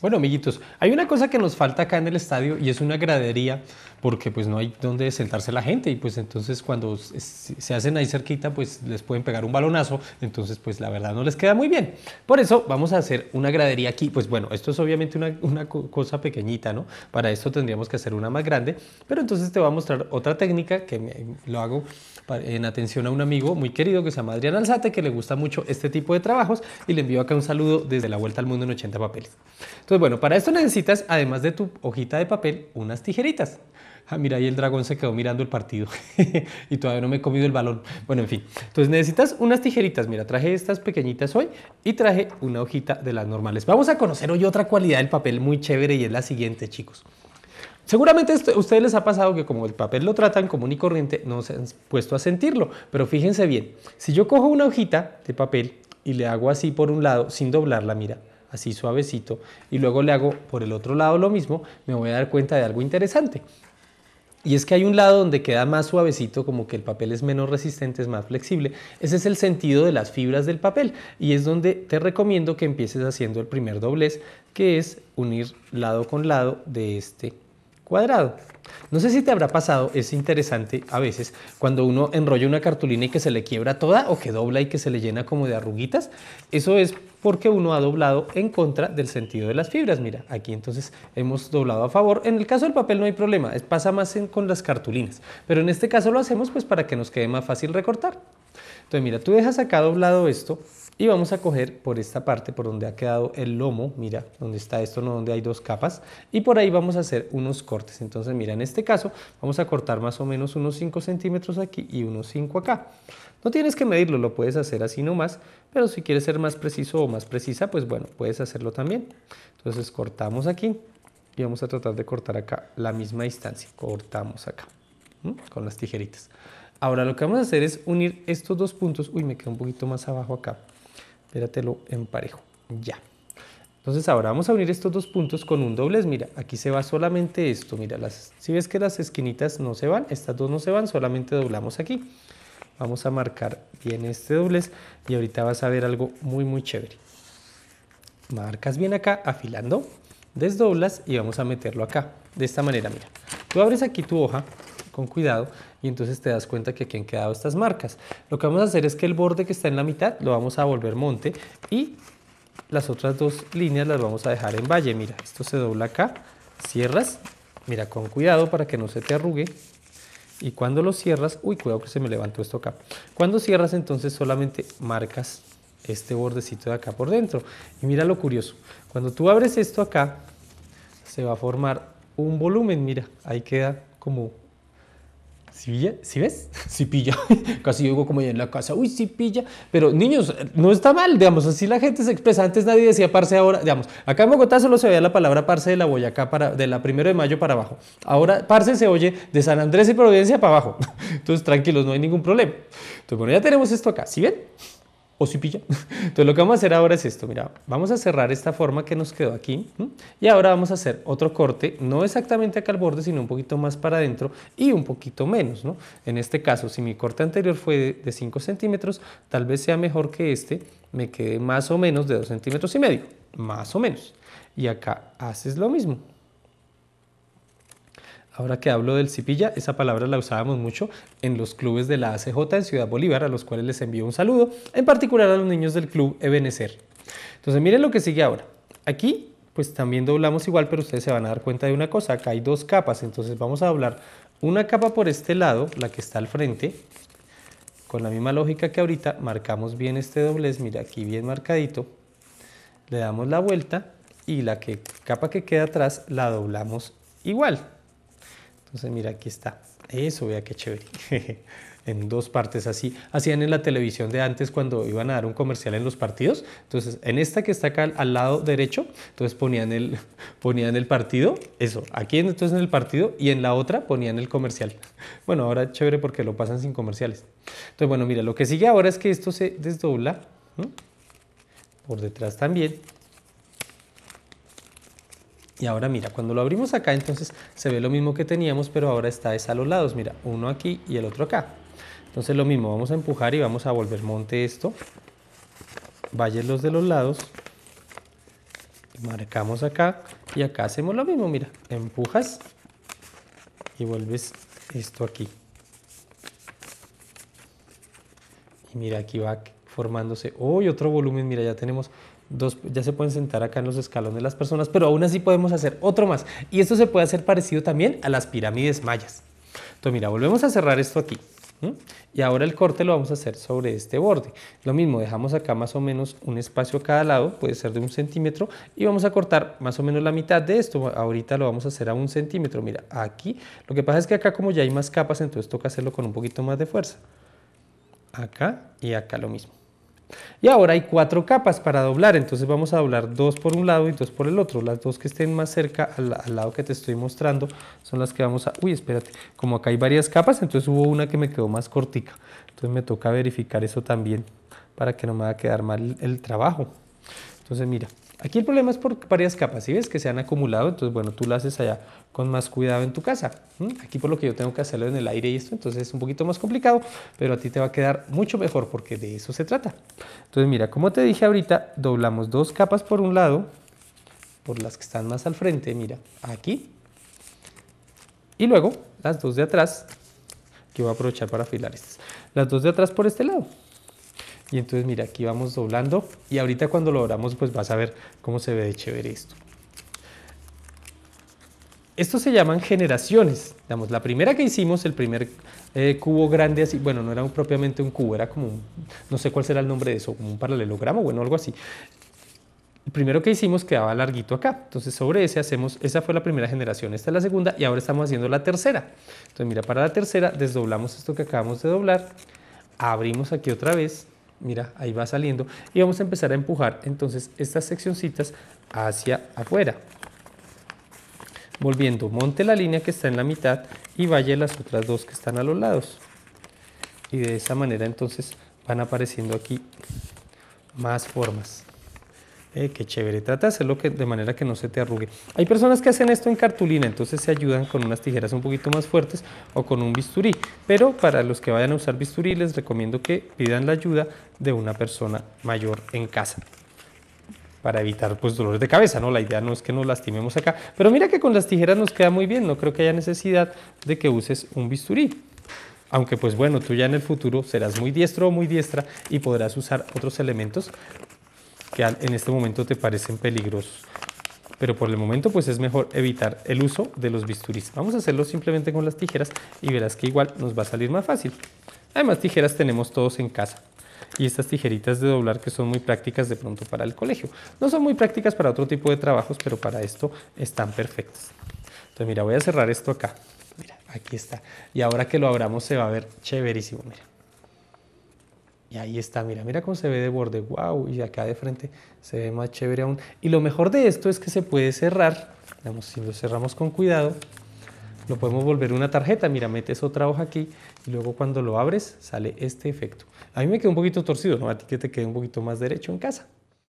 Bueno, amiguitos, hay una cosa que nos falta acá en el estadio y es una gradería porque pues no hay donde sentarse la gente y pues entonces cuando se hacen ahí cerquita pues les pueden pegar un balonazo, entonces pues la verdad no les queda muy bien. Por eso vamos a hacer una gradería aquí, pues bueno, esto es obviamente una, cosa pequeñita, ¿no? Para esto tendríamos que hacer una más grande, pero entonces te voy a mostrar otra técnica que lo hago en atención a un amigo muy querido que se llama Adrián Alzate, que le gusta mucho este tipo de trabajos y le envío acá un saludo desde la Vuelta al Mundo en 80 papeles. Entonces, bueno, para esto necesitas, además de tu hojita de papel, unas tijeritas. Ah, mira, ahí el dragón se quedó mirando el partido y todavía no me he comido el balón. Bueno, en fin. Entonces necesitas unas tijeritas. Mira, traje estas pequeñitas hoy y traje una hojita de las normales. Vamos a conocer hoy otra cualidad del papel muy chévere y es la siguiente, chicos. Seguramente a ustedes les ha pasado que como el papel lo tratan común y corriente, no se han puesto a sentirlo. Pero fíjense bien, si yo cojo una hojita de papel y le hago así por un lado, sin doblarla, mira, así suavecito, y luego le hago por el otro lado lo mismo, me voy a dar cuenta de algo interesante. Y es que hay un lado donde queda más suavecito, como que el papel es menos resistente, es más flexible. Ese es el sentido de las fibras del papel y es donde te recomiendo que empieces haciendo el primer doblez, que es unir lado con lado de este cuadrado. No sé si te habrá pasado, es interesante a veces cuando uno enrolla una cartulina y que se le quiebra toda o que dobla y que se le llena como de arruguitas. Eso es porque uno ha doblado en contra del sentido de las fibras. Mira, aquí entonces hemos doblado a favor. En el caso del papel no hay problema, pasa más con las cartulinas. Pero en este caso lo hacemos pues para que nos quede más fácil recortar. Entonces mira, tú dejas acá doblado esto y vamos a coger por esta parte, por donde ha quedado el lomo, mira, donde está esto, no donde hay dos capas, y por ahí vamos a hacer unos cortes. Entonces, mira, en este caso vamos a cortar más o menos unos 5 centímetros aquí y unos 5 acá. No tienes que medirlo, lo puedes hacer así nomás, pero si quieres ser más preciso o más precisa, pues bueno, puedes hacerlo también. Entonces cortamos aquí y vamos a tratar de cortar acá la misma distancia. Cortamos acá con las tijeritas. Ahora lo que vamos a hacer es unir estos dos puntos. Uy, me queda un poquito más abajo acá espératelo lo parejo, Ya. Entonces ahora vamos a unir estos dos puntos con un doblez. Mira, aquí se va solamente esto. Mira, las, si ves que las esquinitas no se van, estas dos no se van, solamente doblamos aquí. Vamos a marcar bien este doblez y ahorita vas a ver algo muy, muy chévere. Marcas bien acá, afilando, desdoblas y vamos a meterlo acá. De esta manera, mira. Tú abres aquí tu hoja, con cuidado y entonces te das cuenta que aquí han quedado estas marcas. Lo que vamos a hacer es que el borde que está en la mitad lo vamos a volver monte y las otras dos líneas las vamos a dejar en valle. Mira, esto se dobla acá, cierras, mira con cuidado para que no se te arrugue y cuando lo cierras, uy, cuidado que se me levantó esto acá. Cuando cierras entonces solamente marcas este bordecito de acá por dentro. Y mira lo curioso, cuando tú abres esto acá, se va a formar un volumen, mira, ahí queda como ¿Sí, pilla? ¿Sí ves? Sí pilla. Casi digo como ya en la casa, uy, sí pilla. Pero niños, no está mal, digamos, así la gente se expresa. Antes nadie decía parce ahora, digamos, acá en Bogotá solo se veía la palabra parce de la Boyacá, para, de la primero de mayo para abajo. Ahora parce se oye de San Andrés y Providencia para abajo. Entonces, tranquilos, no hay ningún problema. Entonces, bueno, ya tenemos esto acá, ¿sí ven? o si pilla. Entonces lo que vamos a hacer ahora es esto, mira, vamos a cerrar esta forma que nos quedó aquí y ahora vamos a hacer otro corte, no exactamente acá al borde, sino un poquito más para adentro y un poquito menos, ¿no? En este caso, si mi corte anterior fue de 5 centímetros, tal vez sea mejor que este me quede más o menos de 2 centímetros y medio, más o menos. Y acá haces lo mismo, Ahora que hablo del cipilla, esa palabra la usábamos mucho en los clubes de la ACJ en Ciudad Bolívar, a los cuales les envío un saludo, en particular a los niños del club Ebenecer. Entonces miren lo que sigue ahora. Aquí pues también doblamos igual, pero ustedes se van a dar cuenta de una cosa, acá hay dos capas, entonces vamos a doblar una capa por este lado, la que está al frente, con la misma lógica que ahorita, marcamos bien este doblez, mira aquí bien marcadito, le damos la vuelta y la que, capa que queda atrás la doblamos igual. Entonces, mira, aquí está. Eso, vea qué chévere. en dos partes así. Hacían en la televisión de antes cuando iban a dar un comercial en los partidos. Entonces, en esta que está acá al lado derecho, entonces ponían el, ponían el partido, eso, aquí entonces en el partido y en la otra ponían el comercial. Bueno, ahora chévere porque lo pasan sin comerciales. Entonces, bueno, mira, lo que sigue ahora es que esto se desdobla por detrás también. Y ahora mira, cuando lo abrimos acá, entonces se ve lo mismo que teníamos, pero ahora está es a los lados. Mira, uno aquí y el otro acá. Entonces lo mismo, vamos a empujar y vamos a volver monte esto. vayan los de los lados. Marcamos acá y acá hacemos lo mismo. Mira, empujas y vuelves esto aquí. Y mira, aquí va formándose. hoy oh, otro volumen! Mira, ya tenemos Dos, ya se pueden sentar acá en los escalones las personas, pero aún así podemos hacer otro más. Y esto se puede hacer parecido también a las pirámides mayas. Entonces, mira, volvemos a cerrar esto aquí. Y ahora el corte lo vamos a hacer sobre este borde. Lo mismo, dejamos acá más o menos un espacio a cada lado, puede ser de un centímetro, y vamos a cortar más o menos la mitad de esto. Ahorita lo vamos a hacer a un centímetro. Mira, aquí, lo que pasa es que acá como ya hay más capas, entonces toca hacerlo con un poquito más de fuerza. Acá y acá lo mismo. Y ahora hay cuatro capas para doblar, entonces vamos a doblar dos por un lado y dos por el otro. Las dos que estén más cerca al, lado que te estoy mostrando son las que vamos a... Uy, espérate, como acá hay varias capas, entonces hubo una que me quedó más cortica. Entonces me toca verificar eso también para que no me va a quedar mal el trabajo. Entonces mira, Aquí el problema es por varias capas, ¿sí ves? Que se han acumulado, entonces, bueno, tú lo haces allá con más cuidado en tu casa. Aquí por lo que yo tengo que hacerlo en el aire y esto, entonces es un poquito más complicado, pero a ti te va a quedar mucho mejor porque de eso se trata. Entonces, mira, como te dije ahorita, doblamos dos capas por un lado, por las que están más al frente, mira, aquí. Y luego, las dos de atrás, que voy a aprovechar para afilar estas. Las dos de atrás por este lado. Y entonces mira, aquí vamos doblando y ahorita cuando lo doblamos pues vas a ver cómo se ve de chévere esto. Esto se llaman generaciones. Damos la primera que hicimos, el primer eh, cubo grande así, bueno, no era un, propiamente un cubo, era como un, no sé cuál será el nombre de eso, como un paralelogramo, bueno, algo así. El primero que hicimos quedaba larguito acá. Entonces sobre ese hacemos, esa fue la primera generación, esta es la segunda y ahora estamos haciendo la tercera. Entonces mira, para la tercera desdoblamos esto que acabamos de doblar, abrimos aquí otra vez Mira, ahí va saliendo. Y vamos a empezar a empujar entonces estas seccioncitas hacia afuera. Volviendo, monte la línea que está en la mitad y vaya las otras dos que están a los lados. Y de esa manera entonces van apareciendo aquí más formas. Eh, qué chévere, trata de hacerlo que, de manera que no se te arrugue. Hay personas que hacen esto en cartulina, entonces se ayudan con unas tijeras un poquito más fuertes o con un bisturí. Pero para los que vayan a usar bisturí, les recomiendo que pidan la ayuda de una persona mayor en casa para evitar pues dolores de cabeza, ¿no? La idea no es que nos lastimemos acá, pero mira que con las tijeras nos queda muy bien, no creo que haya necesidad de que uses un bisturí. Aunque pues bueno, tú ya en el futuro serás muy diestro o muy diestra y podrás usar otros elementos que en este momento te parecen peligrosos. Pero por el momento pues es mejor evitar el uso de los bisturís. Vamos a hacerlo simplemente con las tijeras y verás que igual nos va a salir más fácil. Además tijeras tenemos todos en casa y estas tijeritas de doblar que son muy prácticas de pronto para el colegio. No son muy prácticas para otro tipo de trabajos, pero para esto están perfectas. Entonces mira, voy a cerrar esto acá. Mira, aquí está. Y ahora que lo abramos se va a ver chéverísimo, mira. Y ahí está, mira, mira cómo se ve de borde, wow, y acá de frente se ve más chévere aún. Y lo mejor de esto es que se puede cerrar, digamos, si lo cerramos con cuidado, lo podemos volver una tarjeta, mira, metes otra hoja aquí y luego cuando lo abres sale este efecto. A mí me quedó un poquito torcido, ¿no? A ti que te quede un poquito más derecho en casa.